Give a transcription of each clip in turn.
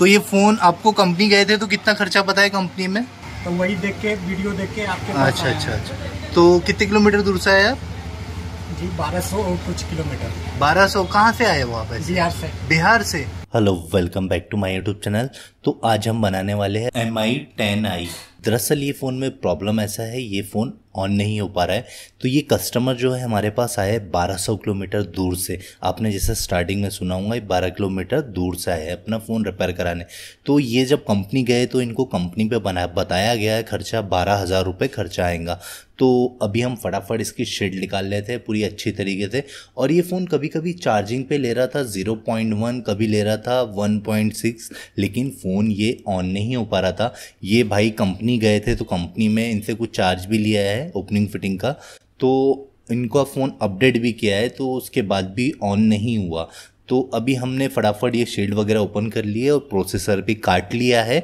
तो ये फ़ोन आपको कंपनी गए थे तो कितना खर्चा पता है कंपनी में तो वही देख के वीडियो देख के आपके अच्छा अच्छा अच्छा तो कितने किलोमीटर दूर से आए आप जी 1200 और कुछ किलोमीटर 1200 सौ कहाँ से आए वो आप बिहार से बिहार से hello welcome back to my YouTube channel तो आज हम बनाने वाले हैं एम आई टेन आई दरअसल ये फ़ोन में प्रॉब्लम ऐसा है ये फ़ोन ऑन नहीं हो पा रहा है तो ये कस्टमर जो है हमारे पास आया है सौ किलोमीटर दूर से आपने जैसे स्टार्टिंग में सुना होगा ये बारह किलोमीटर दूर से आया है अपना फ़ोन रिपेयर कराने तो ये जब कंपनी गए तो इनको कंपनी पे बना बताया गया है खर्चा बारह हज़ार रुपये खर्चा आएगा तो अभी हम फटाफट इसकी शेड निकाल लेते थे पूरी अच्छी तरीके से और ये फ़ोन कभी कभी चार्जिंग पे ले रहा था 0.1 कभी ले रहा था 1.6 लेकिन फ़ोन ये ऑन नहीं हो पा रहा था ये भाई कंपनी गए थे तो कंपनी में इनसे कुछ चार्ज भी लिया है है ओपनिंग फिटिंग का तो इनका फ़ोन अपडेट भी किया है तो उसके बाद भी ऑन नहीं हुआ तो अभी हमने फटाफट ये शील्ड वगैरह ओपन कर लिए और प्रोसेसर भी काट लिया है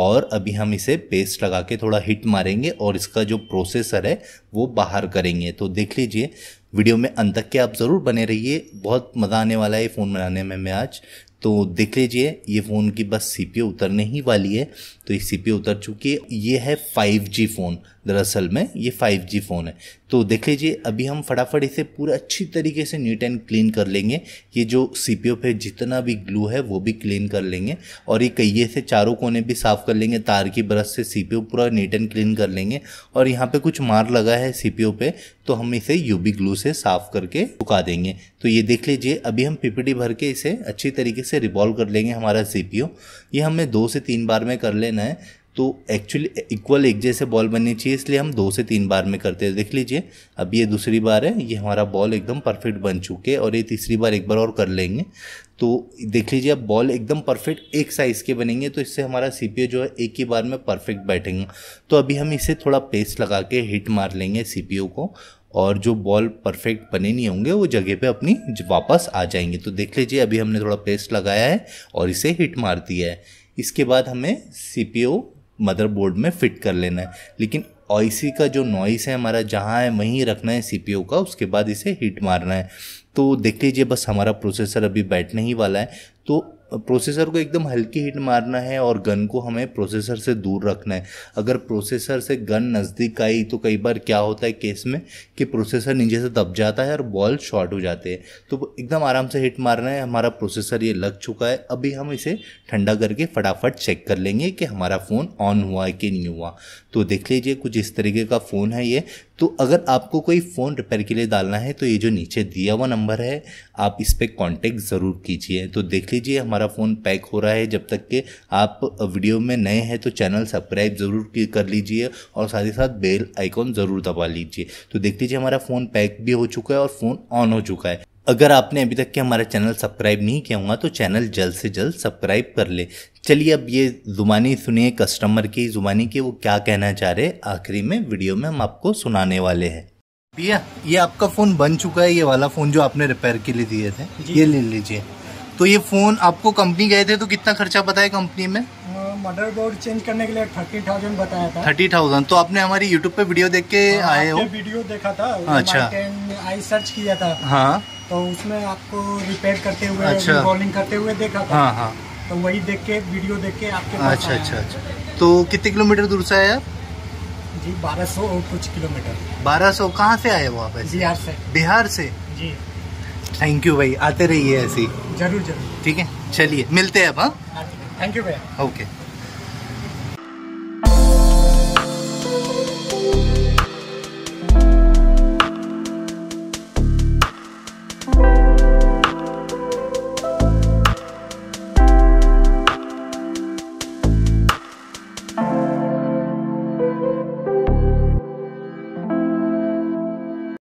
और अभी हम इसे पेस्ट लगा के थोड़ा हिट मारेंगे और इसका जो प्रोसेसर है वो बाहर करेंगे तो देख लीजिए वीडियो में अंत तक के आप ज़रूर बने रहिए बहुत मज़ा आने वाला है फ़ोन बनाने में मैं आज तो देख लीजिए ये फ़ोन की बस सी उतरने ही वाली है तो ये सी उतर चुकी है ये है जी फ़ोन दरअसल में ये जी फ़ोन है तो देख लीजिए अभी हम फटाफट इसे पूरा अच्छी तरीके से नीट एंड क्लीन कर लेंगे ये जो सी पी पे जितना भी ग्लू है वो भी क्लीन कर लेंगे और ये कहिए से चारों कोने भी साफ़ कर लेंगे तार की ब्रश से सी पूरा नीट एंड क्लीन कर लेंगे और यहाँ पे कुछ मार लगा है सी पे तो हम इसे बी ग्लू से साफ़ करके उका देंगे तो ये देख लीजिए अभी हम पीपीटी भर के इसे अच्छी तरीके से रिवॉल्व कर लेंगे हमारा सी ये हमें दो से तीन बार में कर लेना है तो एक्चुअली इक्वल एक जैसे बॉल बननी चाहिए इसलिए हम दो से तीन बार में करते हैं देख लीजिए अब ये दूसरी बार है ये हमारा बॉल एकदम परफेक्ट बन चुके और ये तीसरी बार एक बार और कर लेंगे तो देख लीजिए अब बॉल एकदम परफेक्ट एक साइज़ के बनेंगे तो इससे हमारा सी जो है एक ही बार में परफेक्ट बैठेंगे तो अभी हम इसे थोड़ा पेस्ट लगा के हिट मार लेंगे सी को और जो बॉल परफेक्ट बने नहीं होंगे वो जगह पे अपनी वापस आ जाएंगे तो देख लीजिए अभी हमने थोड़ा पेस्ट लगाया है और इसे हिट मार दिया है इसके बाद हमें सी मदरबोर्ड में फिट कर लेना है लेकिन ऑइसी e का जो नॉइस है हमारा जहाँ है वहीं रखना है सी का उसके बाद इसे हीट मारना है तो देख लीजिए बस हमारा प्रोसेसर अभी बैठने ही वाला है तो प्रोसेसर को एकदम हल्की हिट मारना है और गन को हमें प्रोसेसर से दूर रखना है अगर प्रोसेसर से गन नज़दीक आई तो कई बार क्या होता है केस में कि प्रोसेसर नीचे से दब जाता है और बॉल शॉर्ट हो जाते हैं तो एकदम आराम से हिट मारना है हमारा प्रोसेसर ये लग चुका है अभी हम इसे ठंडा करके फटाफट चेक कर लेंगे कि हमारा फ़ोन ऑन हुआ है कि नहीं हुआ तो देख लीजिए कुछ इस तरीके का फ़ोन है ये तो अगर आपको कोई फ़ोन रिपेयर के लिए डालना है तो ये जो नीचे दिया हुआ नंबर है आप इस पर कॉन्टेक्ट ज़रूर कीजिए तो देख लीजिए हमारा फ़ोन पैक हो रहा है जब तक के आप वीडियो में नए हैं तो चैनल सब्सक्राइब ज़रूर कर लीजिए और साथ ही साथ बेल आइकॉन ज़रूर दबा लीजिए तो देख लीजिए हमारा फ़ोन पैक भी हो चुका है और फ़ोन ऑन हो चुका है अगर आपने अभी तक के हमारा चैनल सब्सक्राइब नहीं किया हुआ तो चैनल जल्द से जल्द सब्सक्राइब कर ले चलिए अब ये ज़ुबानी सुनिए कस्टमर की ज़ुबानी की वो क्या कहना चाह रहे आखिरी में वीडियो में हम आपको सुनाने वाले हैं भैया ये आपका फ़ोन बन चुका है ये वाला फ़ोन जो आपने रिपेयर के लिए दिए थे ये ले लीजिए तो ये फ़ोन आपको कंपनी गए थे तो कितना खर्चा पता है कंपनी में मदरबोर्ड हाँ, चेंज करने के लिए थर्टी थाउजेंड बताया था थर्टी थाउजेंड तो आपने हमारी यूट्यूब पे वीडियो देख के हाँ, आए हो वीडियो देखा था अच्छा आई सर्च किया था हाँ तो उसमें आपको रिपेयर करते हुए अच्छा। बॉलिंग करते हुए देखा था हाँ हाँ तो वही देख के वीडियो देख के आपके पास अच्छा अच्छा अच्छा तो कितने किलोमीटर दूर से आए आप जी बारह सौ और कुछ किलोमीटर बारह सौ कहाँ से आए वो आप बिहार से बिहार से जी थैंक यू भाई आते रहिए ऐसे जरूर जरूर ठीक है चलिए मिलते हैं अब हाँ थैंक यू भैया ओके